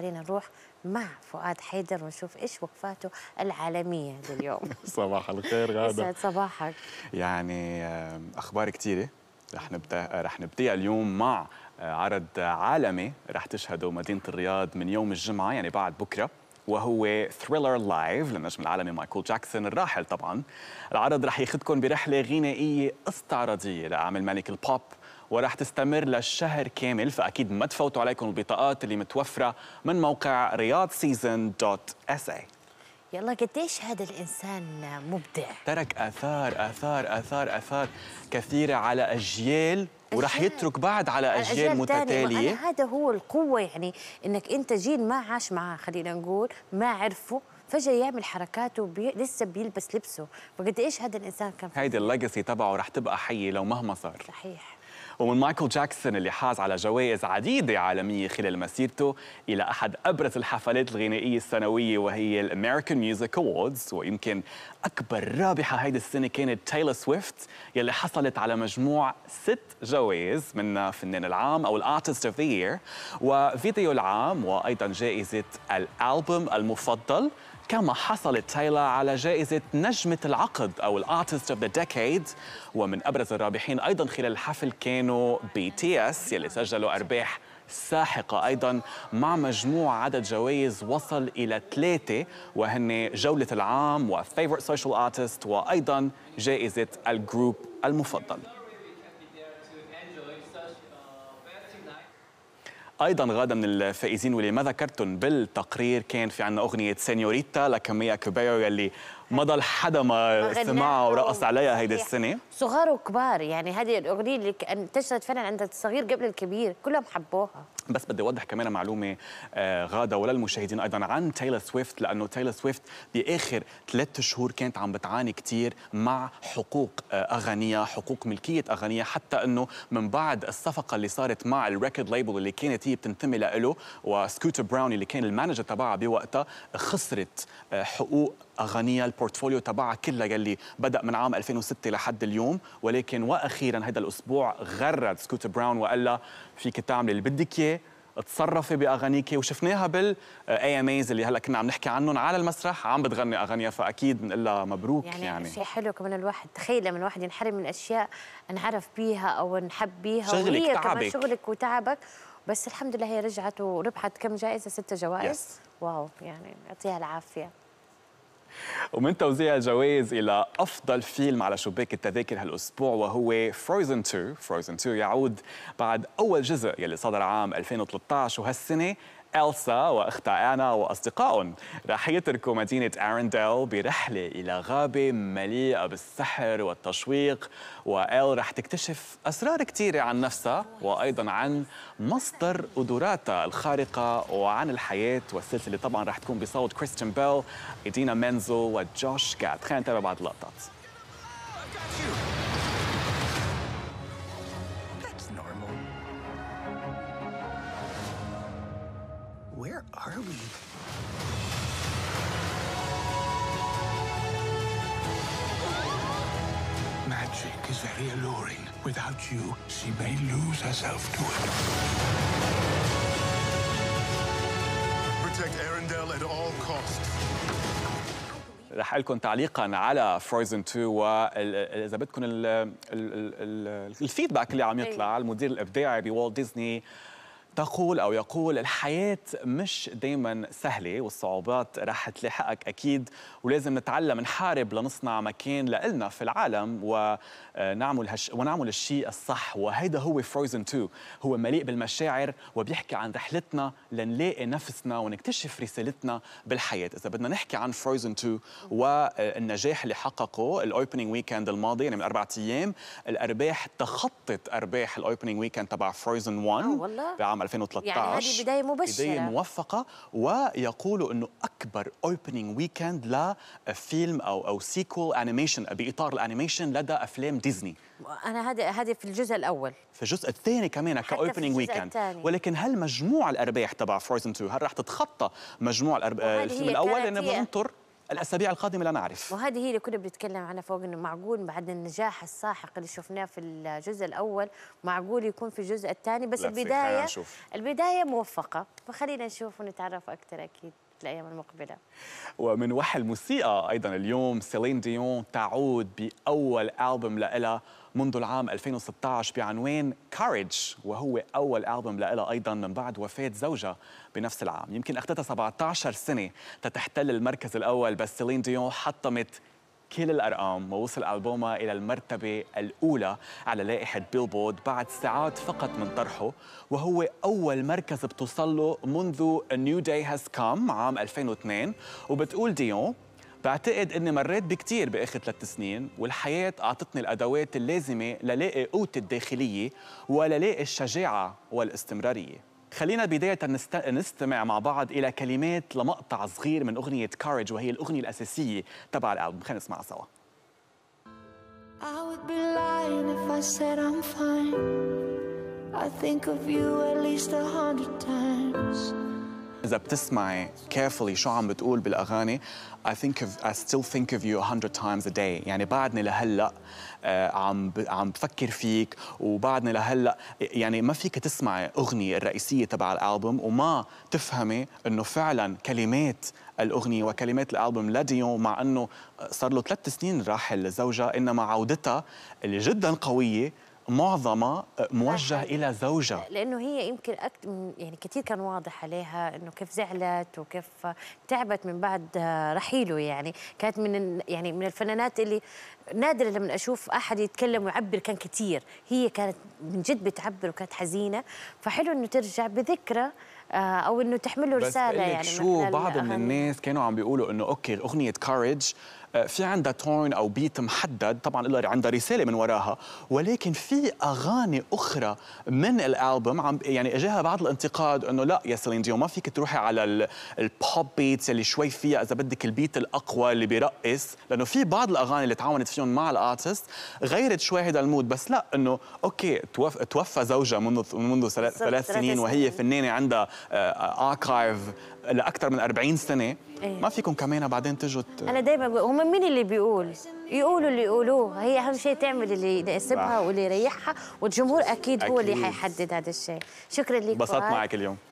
خلينا نروح مع فؤاد حيدر ونشوف ايش وقفاته العالميه لليوم صباح الخير غاده يسعد صباحك يعني اخبار كثيره رح نبدا رح نبدأ اليوم مع آه، عرض عالمي رح تشهده مدينه الرياض من يوم الجمعه يعني بعد بكره وهو ثريلر لايف للنجم العالمي مايكل جاكسون الراحل طبعا العرض رح ياخذكم برحله غنائيه استعراضيه لاعمال ملك البوب ورح تستمر للشهر كامل فأكيد ما تفوتوا عليكم البطاقات اللي متوفرة من موقع رياض سيزن دوت اس اي يلا قديش هذا الإنسان مبدع ترك آثار آثار آثار آثار كثيرة على أجيال وراح يترك بعد على اجيال متتاليه هذا هو القوه يعني انك انت جيل ما عاش معاه خلينا نقول ما عرفه فجاه يعمل حركاته بي... لسه بيلبس لبسه فقد ايش هذا الانسان كان هيدي الليجسي تبعه راح تبقى حيه لو مهما صار صحيح ومن مايكل جاكسون اللي حاز على جوائز عديدة عالمية خلال مسيرته إلى أحد أبرز الحفلات الغنائية السنوية وهي الأمريكان ميوزك أووردز ويمكن أكبر رابحة هيدي السنة كانت تايلر سويفت يلي حصلت على مجموع ست جوائز من فنان العام أو الأرتست أوف ذا يير وفيديو العام وأيضا جائزة الألبوم المفضل كما حصلت تايلا على جائزة نجمة العقد أو الارتست اوف ذا ديكيد ومن أبرز الرابحين أيضا خلال الحفل كانوا بي تي اس يلي سجلوا أرباح ساحقة أيضا مع مجموع عدد جوائز وصل إلى ثلاثة وهن جولة العام وفيفورت سوشيال ارتست وأيضا جائزة الجروب المفضل ايضا غاده من الفائزين واللي ما ذكرتهم بالتقرير كان في عندنا اغنيه سينيوريتا لكمية كوبايو يلي ضل حدا ما سمعها ورقص عليها هيدي السنه صغار وكبار يعني هذه الاغنيه اللي انتشرت فعلا عند الصغير قبل الكبير كلهم حبوها بس بدي اوضح كمان معلومه آه، غاده وللمشاهدين ايضا عن تايلر سويفت لانه تايلر سويفت باخر ثلاث شهور كانت عم بتعاني كثير مع حقوق آه، اغانيها حقوق ملكيه اغانيها حتى انه من بعد الصفقه اللي صارت مع الريكورد ليبل اللي كانت هي بتنتمي له وسكوتر براون اللي كان المانجر تبعها بوقتها خسرت آه، حقوق اغانيها البورتفوليو تبعها كلها يلي بدا من عام 2006 لحد اليوم ولكن واخيرا هذا الاسبوع غرد سكوت براون وقال لها فيك تعملي اللي بدك اياه تصرفي بأغانيك وشفناها بالاي ام ايز اللي هلا كنا عم نحكي عنهم على المسرح عم بتغني اغانيها فاكيد بنقول لها مبروك يعني, يعني. شيء حلو كمان الواحد تخيل لما الواحد ينحرم من اشياء نعرف بيها او نحب بيها شغلك وهي تعبك. كمان شغلك وتعبك بس الحمد لله هي رجعت وربحت كم جائزه ست جوائز yes. واو يعني يعطيها العافيه ومن توزيع الجوائز إلى أفضل فيلم على شباك التذاكر هالأسبوع وهو فروزن 2 فروزن 2 يعود بعد أول جزء يلي صدر عام 2013 وهالسنة إلسا وأختها أنا وأصدقائهم راح يتركوا مدينة أرنديل برحلة إلى غابة مليئة بالسحر والتشويق وإل راح تكتشف أسرار كثيرة عن نفسها وأيضا عن مصدر قدراتها الخارقة وعن الحياة والسلسلة طبعا راح تكون بصوت كريستيان بيل إيدينا منزو وجوش كات خلينا نتابع بعض اللقطات are we? Magic is very alluring. Without you, she may lose herself to it. Protect Arendelle at all costs. رح لكم تعليقا على فرويزن 2 واذا بدكم الفيدباك اللي عم يطلع المدير الابداعي بوالت ديزني تقول أو يقول الحياة مش دايما سهلة والصعوبات رح تلاحقك أكيد ولازم نتعلم نحارب لنصنع مكان لإلنا في العالم ونعمل, آه، هش ونعمل الشيء الصح وهذا هو فروزن 2 هو مليء بالمشاعر وبيحكي عن رحلتنا لنلاقي نفسنا ونكتشف رسالتنا بالحياة إذا بدنا نحكي عن فروزن 2 والنجاح اللي حققه الأوبننج ويكند الماضي يعني من أربعة أيام الأرباح تخطت أرباح الأوبننج ويكند تبع فروزن 1 بعام عام 2013 يعني هذه بدايه مبشره بدايه موفقه ويقولوا انه اكبر اوبننج ويكند لفيلم او او سيكول انيميشن باطار الانيميشن لدى افلام ديزني انا هذا هذا في الجزء الاول في الجزء الثاني كمان كاوبننج ويكند ولكن هل مجموع الارباح تبع فرويزن 2 هل راح تتخطى مجموع الارباح الفيلم الاول لانه بننطر الاسابيع القادمه لا نعرف وهذه هي اللي كنا بنتكلم عنها فوق انه معقول بعد النجاح الساحق اللي شفناه في الجزء الاول معقول يكون في الجزء الثاني بس البدايه البدايه موفقه فخلينا نشوف ونتعرف اكثر اكيد الأيام المقبلة ومن وحي الموسيقى أيضا اليوم سيلين ديون تعود بأول ألبوم لها منذ العام 2016 بعنوان كاريدج وهو أول ألبوم لها أيضا من بعد وفاة زوجها بنفس العام يمكن أخذتها 17 سنة تتحتل المركز الأول بس سيلين ديون حطمت كل الأرقام ووصل ألبومها إلى المرتبة الأولى على لائحة بيلبورد بعد ساعات فقط من طرحه وهو أول مركز بتوصل له منذ A New Day Has Come عام 2002 وبتقول ديون بعتقد اني مريت بكتير باخر ثلاث سنين والحياه اعطتني الادوات اللازمه للاقي قوتي الداخليه وللاقي الشجاعه والاستمراريه خلينا بداية نستمع مع بعض إلى كلمات لمقطع صغير من أغنية كارج وهي الأغنية الأساسية تبع الألبوم خلينا نسمعها سوا I would be lying if I said I'm fine I think of you at least a hundred times إذا بتسمعي carefully شو عم بتقول بالأغاني I think of I still think of you a hundred times a day يعني بعدني لهلا آه، عم عم بفكر فيك وبعدني لهلا يعني ما فيك تسمعي أغنية الرئيسية تبع الألبوم وما تفهمي إنه فعلا كلمات الأغنية وكلمات الألبوم لديون مع إنه صار له ثلاث سنين راحل لزوجها إنما عودتها اللي جدا قوية معظمها آه، موجه الى زوجها لانه هي يمكن أكت... يعني كثير كان واضح عليها انه كيف زعلت وكيف تعبت من بعد آه، رحيله يعني كانت من يعني من الفنانات اللي نادرة لما اشوف احد يتكلم ويعبر كان كثير هي كانت من جد بتعبر وكانت حزينه فحلو انه ترجع بذكرى آه، او انه تحمل له رساله يعني شو بعض من الناس كانوا عم بيقولوا انه اوكي اغنيه كارج آه، في عندها تون او بيت محدد طبعا الا عندها رساله من وراها ولكن في اغاني اخرى من الالبوم عم يعني اجاها بعض الانتقاد انه لا يا سيلين ديو ما فيك تروحي على البوب بيتس اللي شوي فيها اذا بدك البيت الاقوى اللي بيرقص لانه في بعض الاغاني اللي تعاونت فيهم مع الارتست غيرت شوي هذا المود بس لا انه اوكي توفى زوجها منذ منذ ثلاث سنين وهي فنانه عندها اركايف آه، لاكثر من 40 سنه إيه. ما فيكم كمان بعدين تجوا انا دائما هم مين اللي بيقول؟ يقولوا اللي يقولوه هي اهم شيء تعمل اللي يناسبها واللي يريحها والجمهور اكيد, أكيد هو اللي حيحدد هذا الشيء شكرا لك انبسطت معك اليوم